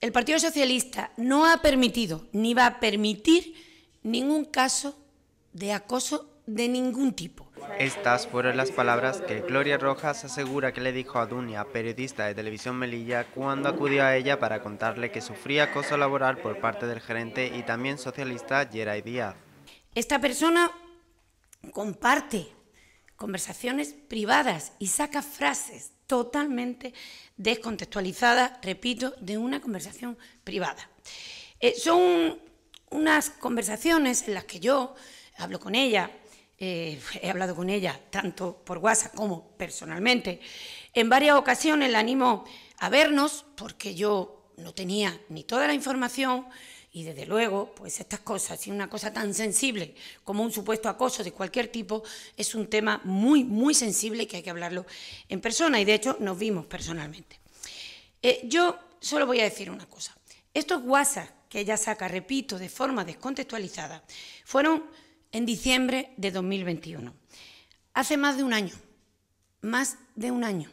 El Partido Socialista no ha permitido ni va a permitir ningún caso de acoso de ningún tipo. Estas fueron las palabras que Gloria Rojas asegura que le dijo a Dunia, periodista de Televisión Melilla, cuando acudió a ella para contarle que sufría acoso laboral por parte del gerente y también socialista Geray Díaz. Esta persona comparte conversaciones privadas y saca frases totalmente descontextualizadas, repito, de una conversación privada. Eh, son unas conversaciones en las que yo hablo con ella, eh, he hablado con ella tanto por WhatsApp como personalmente. En varias ocasiones la animo a vernos porque yo no tenía ni toda la información, y desde luego, pues estas cosas, y una cosa tan sensible como un supuesto acoso de cualquier tipo, es un tema muy, muy sensible que hay que hablarlo en persona. Y de hecho, nos vimos personalmente. Eh, yo solo voy a decir una cosa. Estos WhatsApp que ella saca, repito, de forma descontextualizada, fueron en diciembre de 2021. Hace más de un año. Más de un año.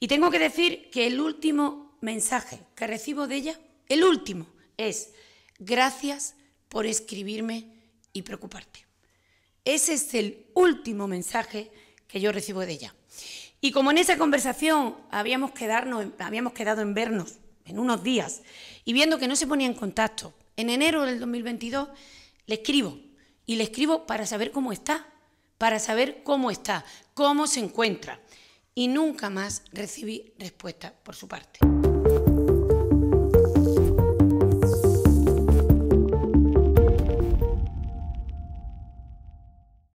Y tengo que decir que el último mensaje que recibo de ella, el último, es Gracias por escribirme y preocuparte. Ese es el último mensaje que yo recibo de ella. Y como en esa conversación habíamos, habíamos quedado en vernos en unos días y viendo que no se ponía en contacto, en enero del 2022 le escribo y le escribo para saber cómo está, para saber cómo está, cómo se encuentra. Y nunca más recibí respuesta por su parte.